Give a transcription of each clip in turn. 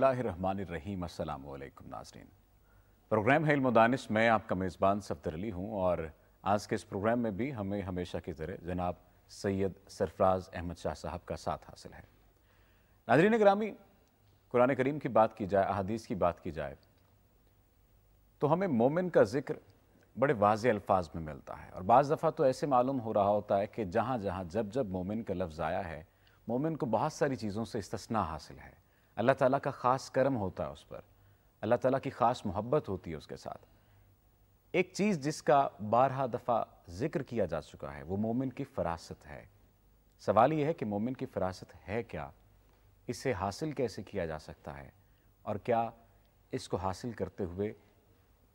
बसमीम अल्लाम नाजरीन प्रोग्राम है इल्मदानस मैं आपका मेज़बान सफदर अली हूँ और आज के इस प्रोग्राम में भी हमें हमेशा की तरह जनाब सैयद सरफराज अहमद शाह साहब का साथ हासिल है नाजरीन ग्रामी कुरान करीम की बात की जाए अहादीस की बात की जाए तो हमें मोमिन का जिक्र बड़े वाज अल्फाज में मिलता है और बज़ दफ़ा तो ऐसे मालूम हो रहा होता है कि जहाँ जहाँ जब जब मोमिन का लफ्ज़ आया है मोमिन को बहुत सारी चीज़ों से इस्तना हासिल है अल्लाह ताला का ख़ास करम होता है उस पर अल्लाह ताला की ख़ास मोहब्बत होती है उसके साथ एक चीज़ जिसका बारह दफ़ा जिक्र किया जा चुका है वो मोमिन की फ़रासत है सवाल ये है कि मोमिन की फ़रासत है क्या इसे हासिल कैसे किया जा सकता है और क्या इसको हासिल करते हुए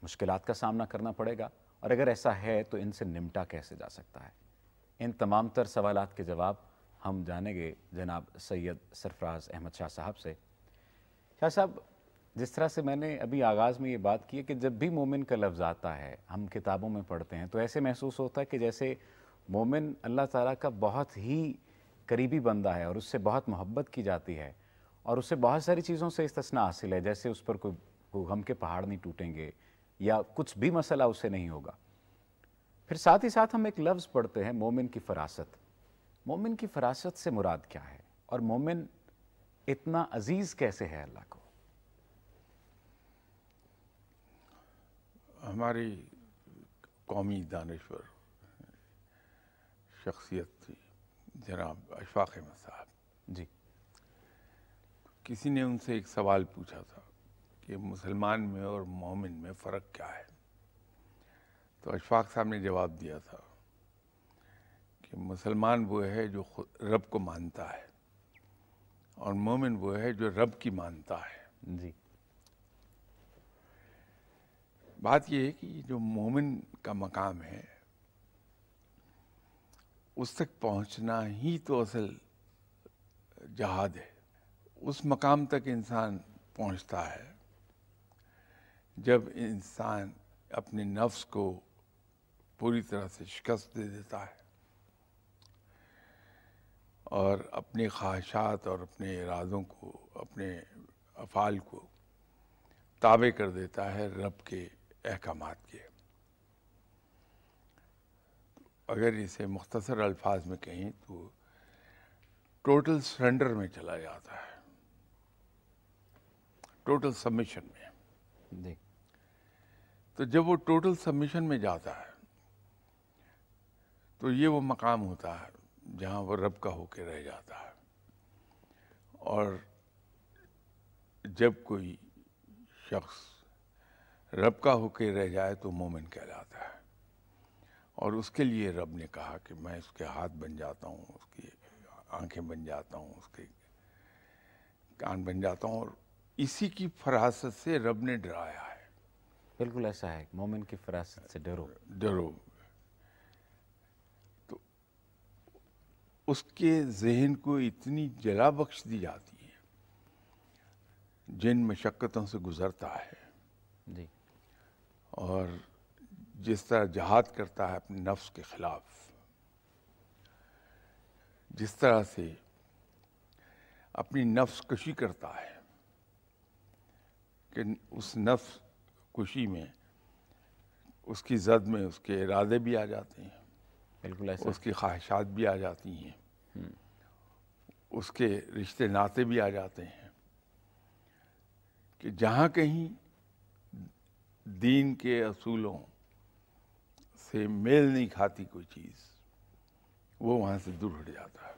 मुश्किल का सामना करना पड़ेगा और अगर ऐसा है तो इनसे निमटा कैसे जा सकता है इन तमाम तर सवाल के जवाब हम जानेंगे जनाब सैयद सरफराज अहमद शाह साहब से शाह साहब जिस तरह से मैंने अभी आगाज़ में ये बात की है कि जब भी मोमिन का लफ्ज़ आता है हम किताबों में पढ़ते हैं तो ऐसे महसूस होता है कि जैसे मोमिन अल्लाह ताला का बहुत ही करीबी बंदा है और उससे बहुत मोहब्बत की जाती है और उससे बहुत सारी चीज़ों से इसतना हासिल है जैसे उस पर कोई गम के पहाड़ नहीं टूटेंगे या कुछ भी मसला उससे नहीं होगा फिर साथ ही साथ हम एक लफ्ज़ पढ़ते हैं मोमिन की फ़रासत मोमिन की फ़रासत से मुराद क्या है और मोमिन इतना अजीज कैसे है अल्लाह को हमारी कौमी दानश्वर शख्सियत थी जनाब अशफाक अहमद साहब जी किसी ने उनसे एक सवाल पूछा था कि मुसलमान में और मोमिन में फ़र्क क्या है तो अशफाक साहब ने जवाब दिया था कि मुसलमान वो है जो रब को मानता है और मोमिन वो है जो रब की मानता है जी बात यह है कि जो मोमिन का मकाम है उस तक पहुंचना ही तो असल जहाद है उस मकाम तक इंसान पहुंचता है जब इंसान अपने नफ्स को पूरी तरह से शिकस्त दे देता है और अपने ख्वाहिशात और अपने इरादों को अपने अफ़ाल को ताबे कर देता है रब के अहकाम के अगर इसे मुख्तर अल्फाज में कहें तो टोटल सरेंडर में चला जाता है टोटल सबमिशन में तो जब वो टोटल सबमिशन में जाता है तो ये वो मकाम होता है जहाँ वो रब का होके रह जाता है और जब कोई शख्स रब का होके रह जाए तो मोमिन कहलाता है और उसके लिए रब ने कहा कि मैं उसके हाथ बन जाता हूँ उसकी आंखें बन जाता हूँ उसके कान बन जाता हूँ और इसी की फरासत से रब ने डराया है बिल्कुल ऐसा है मोमिन की फरासत से डरो डरो उसके जहन को इतनी जला बख्श दी जाती है जिन मशक्क़तों से गुज़रता है जी और जिस तरह जहाद करता है अपने नफ्स के ख़िलाफ़ जिस तरह से अपनी नफ्स कशी करता है कि उस नफ्स कुशी में उसकी जद में उसके इरादे भी आ जाते हैं बिल्कुल ऐसा उसकी ख्वाहिशात भी आ जाती हैं उसके रिश्ते नाते भी आ जाते हैं कि जहाँ कहीं दीन के असूलों से मेल नहीं खाती कोई चीज़ वो वहाँ से दूर हट जाता है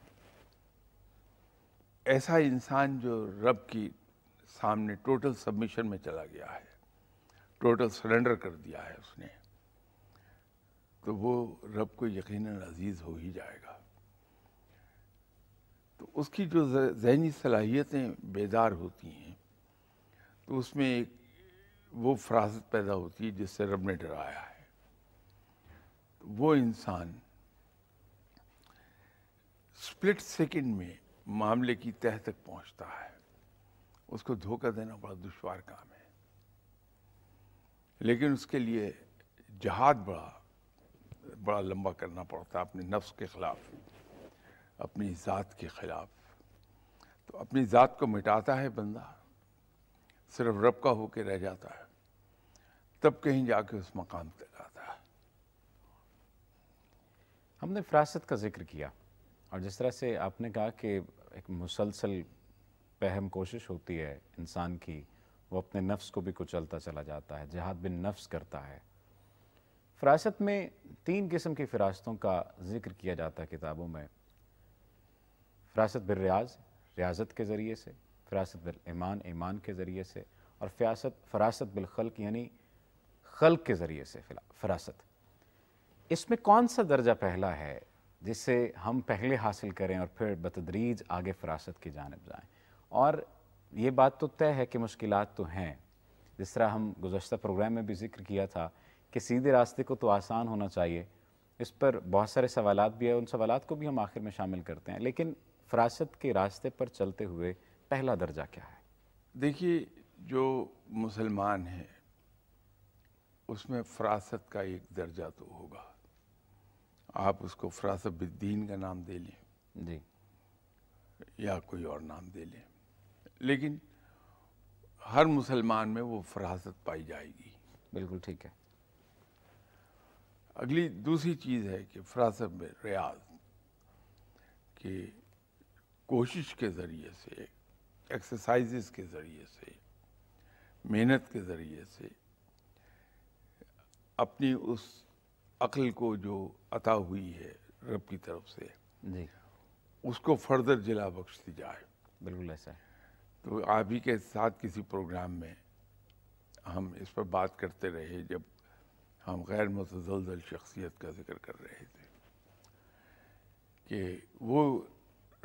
ऐसा इंसान जो रब की सामने टोटल सबमिशन में चला गया है टोटल सरेंडर कर दिया है उसने तो वो रब को यकीन अजीज़ हो ही जाएगा तो उसकी जो जहनी सलाहियतें बेदार होती हैं तो उसमें एक वो फरासत पैदा होती है जिससे रब ने डराया है तो वो इंसान स्प्लिट सेकंड में मामले की तह तक पहुंचता है उसको धोखा देना बड़ा दुश्वार काम है लेकिन उसके लिए जहाद बड़ा बड़ा लंबा करना पड़ता है अपने नफ्स के ख़िलाफ़ अपनी ज़ात के ख़िलाफ़ तो अपनी ज़ात को मिटाता है बंदा सिर्फ रब का होके रह जाता है तब कहीं जाके उस मकाम तक आता है हमने फ़रासत का ज़िक्र किया और जिस तरह से आपने कहा कि एक मुसलसल पहम कोशिश होती है इंसान की वो अपने नफ्स को भी कुचलता चला जाता है जहाद बिन नफ्स करता है फ़रासत में तीन किस्म की फ़रासतों का जिक्र किया जाता है किताबों में फ़रासत रियाज रियाजत के ज़रिए से फ़रासत बिल ईमान ईमान के ज़रिए से और फ़ियासत फ़रासत बिलखल्क यानी खल्क के ज़रिए से फ़रासत इसमें कौन सा दर्जा पहला है जिसे हम पहले हासिल करें और फिर बतदरीज आगे फ़रासत की जानब जाएँ और ये बात तो तय है कि मुश्किल तो हैं जिस तरह हम गुजशत प्रोग्राम में भी जिक्र किया था कि सीधे रास्ते को तो आसान होना चाहिए इस पर बहुत सारे सवाल भी है उन सवाल को भी हम आखिर में शामिल करते हैं लेकिन फरासत के रास्ते पर चलते हुए पहला दर्जा क्या है देखिए जो मुसलमान है उसमें फरासत का एक दर्जा तो होगा आप उसको फरासत बिद्दीन का नाम दे लें जी या कोई और नाम दे लें लेकिन हर मुसलमान में वो फरासत पाई जाएगी बिल्कुल ठीक है अगली दूसरी चीज़ है कि फरासत में रियाज के कोशिश के ज़रिए से एक्सरसाइजेस के ज़रिए से मेहनत के ज़रिए से अपनी उस अकल को जो अता हुई है रब की तरफ से जी उसको फर्दर जिला बख्श दी जाए बिल्कुल ऐसा तो आप ही के साथ किसी प्रोग्राम में हम इस पर बात करते रहे जब हम गैर मतजलजल शख्सियत का जिक्र कर रहे थे कि वो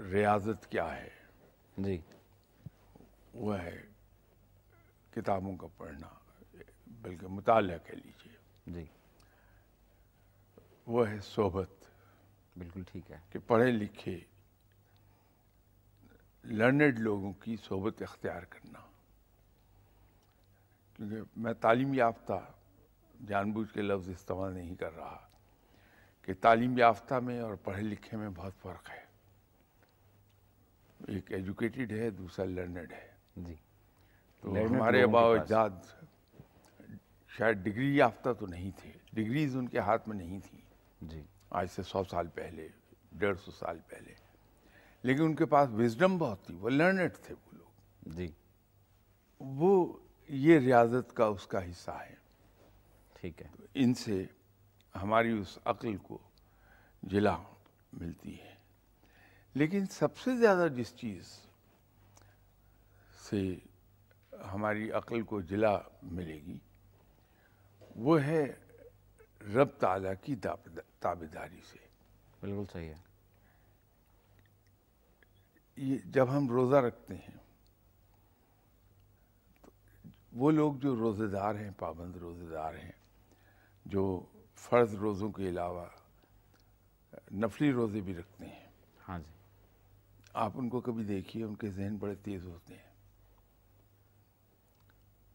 रियाजत क्या है जी वह है किताबों का पढ़ना बल्कि मुताल कह लीजिए जी वह है सोबत बिल्कुल ठीक है कि पढ़े लिखे लर्नड लोगों की सोबत इख्तियार करना क्योंकि मैं तालीम याफ्ता जानबूझ के लफ्ज़ इस्तेमाल नहीं कर रहा कि तालीम याफ्ता में और पढ़े लिखे में बहुत फ़र्क है एक एजुकेटेड है दूसरा लर्नड है जी तो हमारे अबाव शायद डिग्री याफ्ता तो नहीं थे डिग्रीज उनके हाथ में नहीं थी जी आज से सौ साल पहले डेढ़ सौ साल पहले लेकिन उनके पास विजडम बहुत थी वो लर्नड थे वो लोग जी वो ये रियाजत का उसका हिस्सा है ठीक है इनसे हमारी उस अक्ल को जिला मिलती है लेकिन सबसे ज़्यादा जिस चीज़ से हमारी अक्ल को जिला मिलेगी वो है रब ताला की ताबेदारी से बिल्कुल सही है ये जब हम रोज़ा रखते हैं तो वो लोग जो रोज़ेदार हैं पाबंद रोज़ेदार हैं जो फ़र्ज रोज़ों के अलावा नफली रोज़े भी रखते हैं हाँ जी आप उनको कभी देखिए उनके जहन बड़े तेज़ होते हैं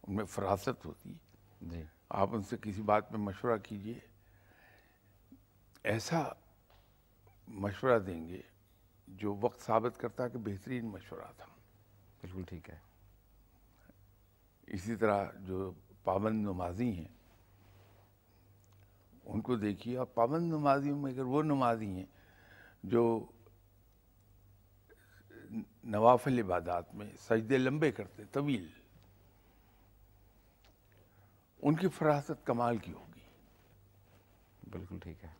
उनमें फरासत होती है जी आप उनसे किसी बात पर मशवरा कीजिए ऐसा मशवरा देंगे जो वक्त साबित करता है कि बेहतरीन मशवरा था बिल्कुल ठीक है इसी तरह जो पाबंद नमाजी हैं उनको देखिए और पाबंद नमाजियों में अगर वो नमाजी हैं जो नवाफिल इबादात में सजदे लंबे करते तवील उनकी फरासत कमाल की होगी बिल्कुल ठीक है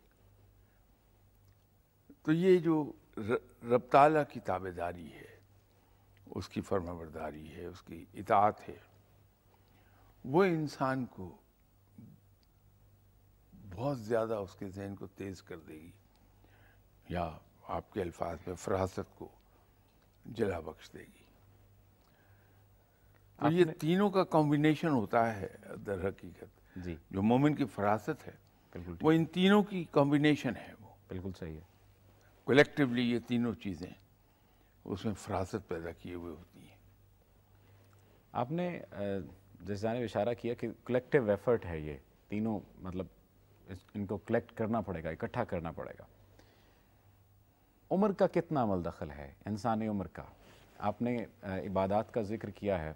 तो ये जो रबताला की ताबेदारी है उसकी फर्माबरदारी है उसकी इतात है वो इंसान को बहुत ज़्यादा उसके जहन को तेज़ कर देगी या आपके अल्फाज में फरासत को जला बख्श देगी तो ये तीनों का कॉम्बिनेशन होता है दर हकीकत जी जो मोमिन की फरासत है बिल्कुल वो इन तीनों की कॉम्बिनेशन है वो बिल्कुल सही है कलेक्टिवली ये तीनों चीज़ें उसमें फरासत पैदा किए हुए होती हैं आपने जैसा ने इशारा किया कि कलेक्टिव एफर्ट है ये तीनों मतलब इनको कलेक्ट करना पड़ेगा इकट्ठा करना पड़ेगा उम्र का कितना अमल दखल है इंसानी उम्र का आपने इबादत का जिक्र किया है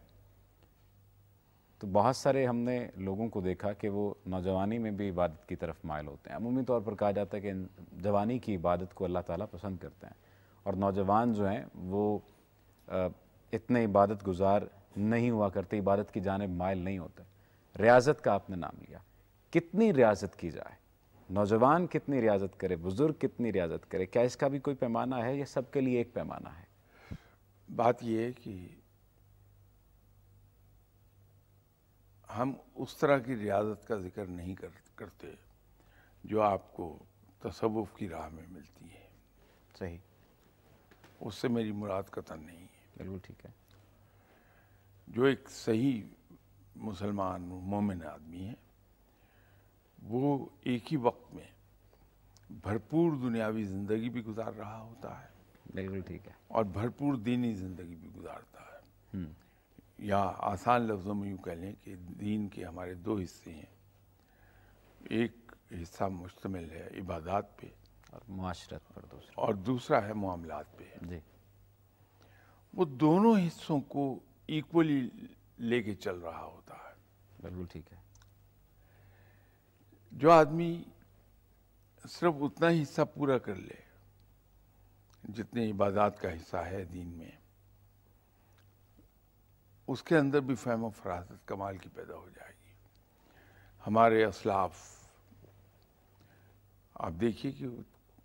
तो बहुत सारे हमने लोगों को देखा कि वो नौजवानी में भी इबादत की तरफ मायल होते हैं अमूमी तौर पर कहा जाता है कि जवानी की इबादत को अल्लाह ताला पसंद करते हैं और नौजवान जो हैं वो इतने इबादत गुजार नहीं हुआ करते इबादत की जानब मायल नहीं होते रियाजत का आपने नाम लिया कितनी रियाजत की जाए नौजवान कितनी रियाजत करे बुज़ुर्ग कितनी रियाजत करे क्या इसका भी कोई पैमाना है या सबके लिए एक पैमाना है बात यह कि हम उस तरह की रियाजत का जिक्र नहीं कर करते जो आपको तसव्वुफ की राह में मिलती है सही उससे मेरी मुराद कतन नहीं है बिल्कुल ठीक है जो एक सही मुसलमान मोमिन आदमी है वो एक ही वक्त में भरपूर दुनियावी ज़िंदगी भी गुजार रहा होता है बिल्कुल ठीक है और भरपूर दीनी ज़िंदगी भी गुजारता है हम्म। या आसान लफ्ज़ों में यूँ कह लें कि दीन के हमारे दो हिस्से हैं एक हिस्सा मुश्तमिल है इबादत पे और माशरत पर दूसरा और दूसरा है मामलात पे जी वो दोनों हिस्सों को इक्वली लेके चल रहा होता है बिल्कुल ठीक है जो आदमी सिर्फ उतना ही हिस्सा पूरा कर ले जितने इबादत का हिस्सा है दीन में उसके अंदर भी फहम फरासत कमाल की पैदा हो जाएगी हमारे असलाफ आप देखिए कि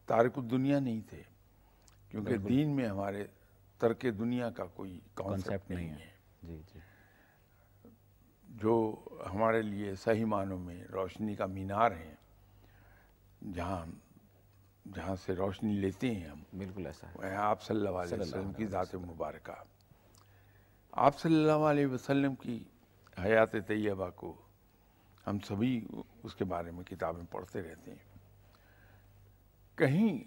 तारक दुनिया नहीं थे क्योंकि दीन में हमारे तर्क दुनिया का कोई कॉन्सेप्ट नहीं है जी जी जो हमारे लिए सही मानों में रोशनी का मीनार है जहाँ जहाँ से रोशनी लेते हैं हम बिल्कुल ऐसा है आप सल्लल्लाहु अलैहि वसल्लम की ज़ात मुबारक आप सल्लल्लाहु अलैहि वसल्लम की हयात तैयबा को हम सभी उसके बारे में किताबें पढ़ते रहते हैं कहीं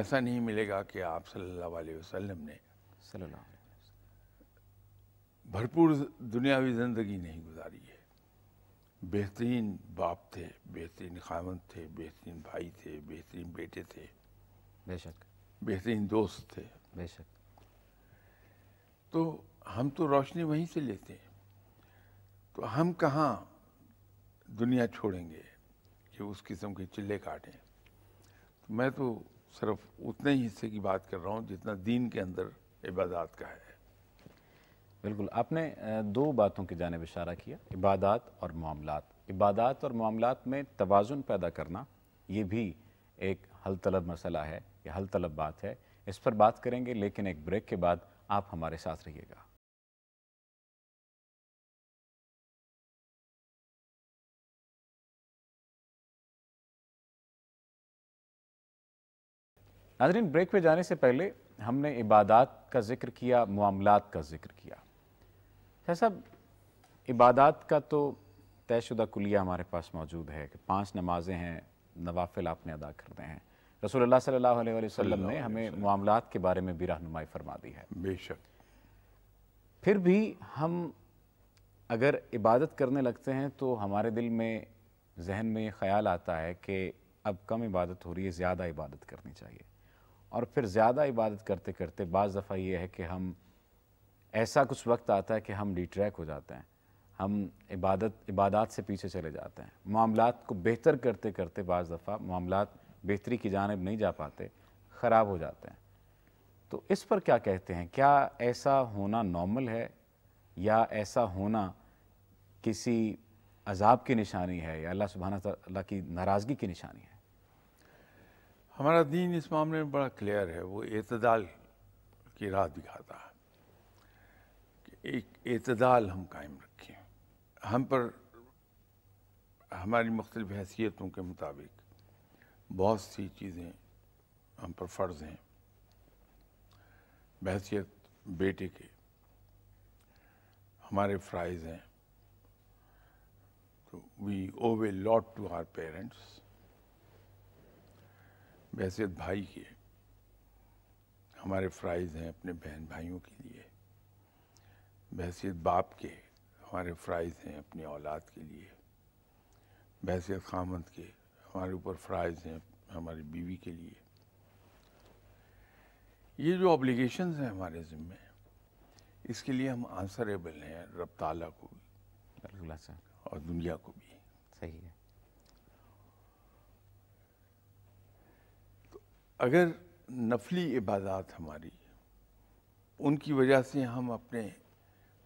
ऐसा नहीं मिलेगा कि आप सल्लल्लाहु अलैहि वसल्लम ने सल्लल्लाहु भरपूर दुनियावी ज़िंदगी नहीं गुजारी है बेहतरीन बाप थे बेहतरीन खावन थे बेहतरीन भाई थे बेहतरीन बेटे थे बेशक बेहतरीन दोस्त थे बेशक तो हम तो रोशनी वहीं से लेते हैं तो हम कहाँ दुनिया छोड़ेंगे कि उस किस्म के चिल्ले काटें तो मैं तो सिर्फ उतने ही हिस्से की बात कर रहा हूँ जितना दीन के अंदर इबादत का है बिल्कुल आपने दो बातों की जानब इशारा किया इबादत और मामला इबादत और मामला में तोज़ुन पैदा करना ये भी एक हल तलब मसला है या हल तलब बात है इस पर बात करेंगे लेकिन एक ब्रेक के बाद आप हमारे साथ रहिएगा नाजरीन ब्रेक पे जाने से पहले हमने इबादत का जिक्र किया मामला का जिक्र किया शाह साहब इबादत का तो तयशुदा कुलिया हमारे पास मौजूद है कि पांच नमाजें हैं नवाफिल आपने अदा करते हैं रसोल्ला सल्ला वसम ने हमें मामला के बारे में भी रहनुमाई फरमा दी है बेशक फिर भी हम अगर इबादत करने लगते हैं तो हमारे दिल में जहन में ये ख्याल आता है कि अब कम इबादत हो रही है ज़्यादा इबादत करनी चाहिए और फिर ज़्यादा इबादत करते करते बज़ दफ़ा ये है कि हम ऐसा कुछ वक्त आता है कि हम डिट्रैक हो जाते हैं हम इबादत इबादत से पीछे चले जाते हैं मामला को बेहतर करते करते बज़ दफ़ा मामला बेहतरी की जानब नहीं जा पाते ख़राब हो जाते हैं तो इस पर क्या कहते हैं क्या ऐसा होना नॉर्मल है या ऐसा होना किसी अजाब की निशानी है या अल्लाह सुबहाना अल्लाह की नाराज़गी की निशानी है हमारा दीन इस मामले में बड़ा क्लियर है वो अतदाल की राह दिखाता है एक अतदाल हम कायम रखें हम पर हमारी मुख्तलिफ हैसियतों के मुताबिक बहुत सी चीज़ें हम पर फ़र्ज़ हैं बहसीत बेटे के हमारे फ़्राइज़ हैं तो we owe lot to our parents बहसीत भाई के हमारे फ़्राइज़ हैं अपने बहन भाइयों के लिए बहसीत बाप के हमारे फ़्राइज़ हैं अपनी औलाद के लिए बहसीत खामद के हमारे ऊपर फ़्राइज़ हैं हमारी बीवी के लिए ये जो ऑब्लिगेशंस हैं हमारे ज़िम्मे इसके लिए हम आंसरेबल हैं रब ताला को भी और दुनिया को भी सही है तो अगर नफली इबादत हमारी उनकी वजह से हम अपने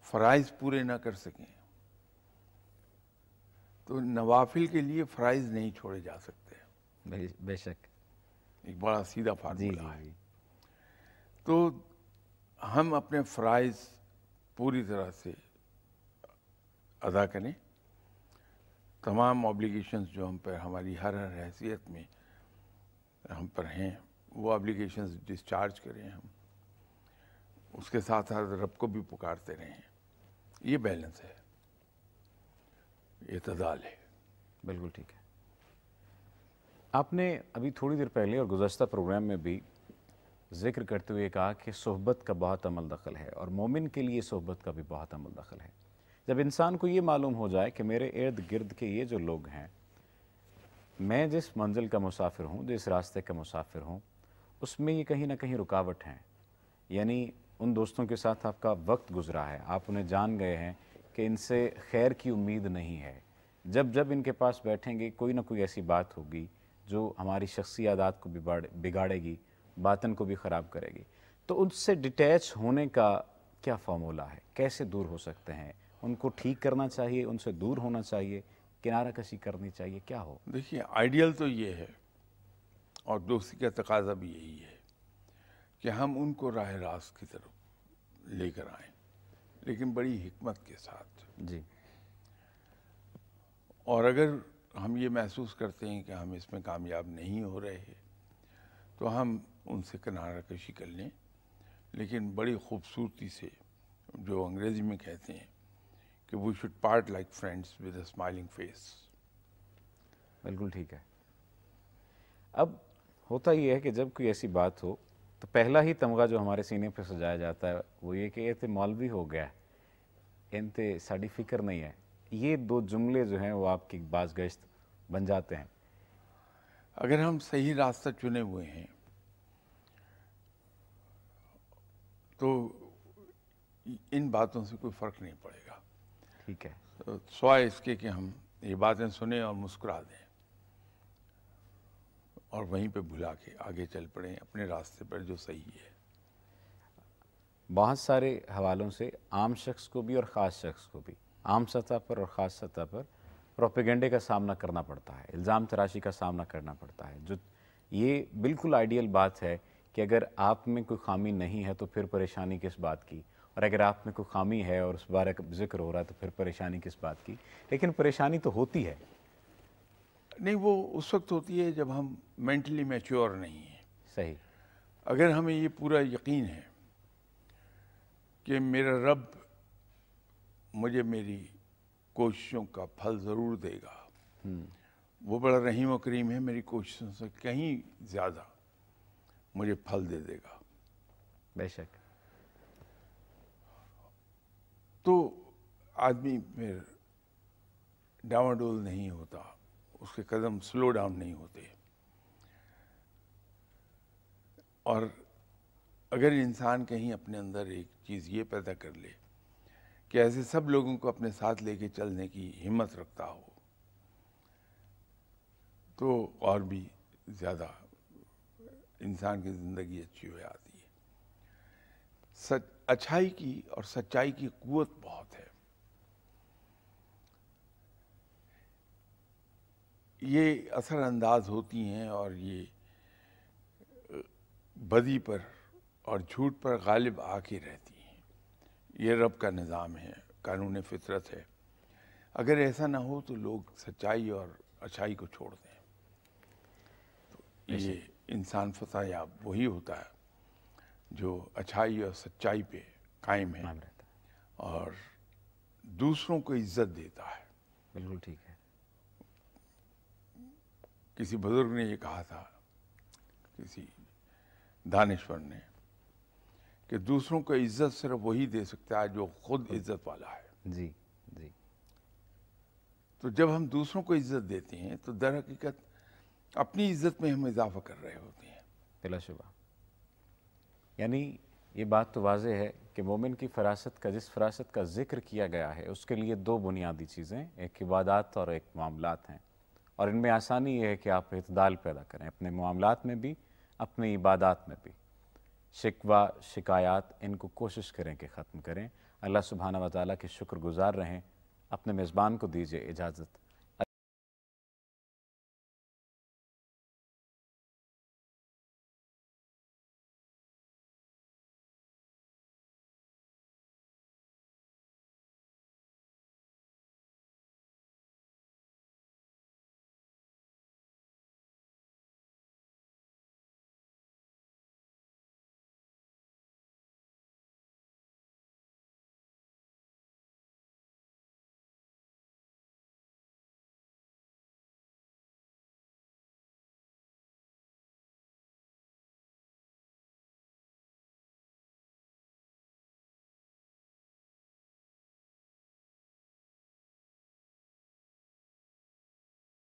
फ़राइज़ पूरे ना कर सकें तो नवाफिल के लिए फ़राइज़ नहीं छोड़े जा सकते बेशक एक बड़ा सीधा फार्मूला है तो हम अपने फ़राइज़ पूरी तरह से अदा करें तमाम ऑब्लिगेशंस जो हम पर हमारी हर हर हैसियत में हम पर हैं वो ऑब्लिगेशंस डिस्चार्ज करें हम उसके साथ साथ रब को भी पुकारते रहें ये बैलेंस है ये तदाल है बिल्कुल ठीक है आपने अभी थोड़ी देर पहले और गुजशत प्रोग्राम में भी जिक्र करते हुए कहा कि सोहबत का बहुत अमल दखल है और मोमिन के लिए सोहबत का भी बहुत अमल दखल है जब इंसान को ये मालूम हो जाए कि मेरे इर्द गिर्द के ये जो लोग हैं मैं जिस मंजिल का मुसाफिर हूँ जिस रास्ते का मुसाफिर हूँ उसमें ये कहीं ना कहीं रुकावट हैं यानी उन दोस्तों के साथ आपका वक्त गुजरा है आप उन्हें जान गए हैं कि इनसे खैर की उम्मीद नहीं है जब जब इनके पास बैठेंगे कोई ना कोई ऐसी बात होगी जो हमारी शख्सी आदात को बिगाड़ेगी बातन को भी ख़राब करेगी तो उनसे डिटैच होने का क्या फार्मूला है कैसे दूर हो सकते हैं उनको ठीक करना चाहिए उनसे दूर होना चाहिए किनारा कशी करनी चाहिए क्या हो देखिए आइडियल तो ये है और दोस्ती का तकाजा भी यही है कि हम उनको राह रास की तरफ लेकर आए लेकिन बड़ी हिकमत के साथ जी और अगर हम ये महसूस करते हैं कि हम इसमें कामयाब नहीं हो रहे हैं तो हम उनसे किनारा कशी कर लें लेकिन बड़ी खूबसूरती से जो अंग्रेज़ी में कहते हैं कि we should part like friends with a smiling face बिल्कुल ठीक है अब होता यह है कि जब कोई ऐसी बात हो तो पहला ही तमगा जो हमारे सीने पर सजाया जाता है वो ये कि ये तो मौलवी हो गया है इन पर साड़ी फिक्र नहीं है ये दो जुमले जो हैं वो आपकी बाज गश्त बन जाते हैं अगर हम सही रास्ता चुने हुए हैं तो इन बातों से कोई फ़र्क नहीं पड़ेगा ठीक है तो सवाए इसके कि हम ये बातें सुने और मुस्कुरा दें और वहीं पे भुला के आगे चल पड़ें अपने रास्ते पर जो सही है बहुत सारे हवालों से आम शख्स को भी और ख़ास शख्स को भी आम सतह पर और ख़ास सतह पर प्रोपेगेंडे का सामना करना पड़ता है इल्ज़ाम तराशी का सामना करना पड़ता है जो ये बिल्कुल आइडियल बात है कि अगर आप में कोई खामी नहीं है तो फिर परेशानी किस बात की और अगर आप में कोई खामी है और उस बारे का जिक्र हो रहा है तो फिर परेशानी किस बात की लेकिन परेशानी तो होती है नहीं वो उस वक्त होती है जब हम मेंटली मैच्योर नहीं हैं सही अगर हमें ये पूरा यकीन है कि मेरा रब मुझे मेरी कोशिशों का फल ज़रूर देगा हम्म। वो बड़ा रहीम करीम है मेरी कोशिशों से कहीं ज़्यादा मुझे फल दे देगा बेशक तो आदमी फिर डावाडोल नहीं होता उसके कदम स्लो डाउन नहीं होते और अगर इंसान कहीं अपने अंदर एक चीज़ ये पैदा कर ले कि ऐसे सब लोगों को अपने साथ लेके चलने की हिम्मत रखता हो तो और भी ज़्यादा इंसान की ज़िंदगी अच्छी हो जाती है सच अच्छाई की और सच्चाई की क़ुत बहुत है ये असरअंदाज होती हैं और ये बदी पर और झूठ पर गालिब आके रहती हैं ये रब का निज़ाम है कानून फितरत है अगर ऐसा ना हो तो लोग सच्चाई और अच्छाई को छोड़ दें तो ये इंसान फ़तः याब वही होता है जो अच्छाई और सच्चाई पे कायम है और दूसरों को इज्जत देता है बिल्कुल ठीक है किसी बुजुर्ग ने ये कहा था किसी दानश्वर ने कि दूसरों को इज्जत सिर्फ वही दे सकता है जो खुद हम्म। इज्जत वाला है जी जी तो जब हम दूसरों को इज्जत देते हैं तो दर हकीकत अपनी इज्जत में हम इजाफा कर रहे होते हैं बिलाशुबा यानी ये बात तो वाज है कि मोमिन की फरासत का जिस फरासत का जिक्र किया गया है उसके लिए दो बुनियादी चीज़ें एक इबादत और एक मामलात हैं और इनमें आसानी यह है कि आप इतदाल पैदा करें अपने मामला में भी अपनी इबादत में भी शिकवा शिकायत इनको कोशिश करें कि ख़त्म करें अल्लाह सुबहाना वाली के शुक्रगुजार रहें अपने मेज़बान को दीजिए इजाज़त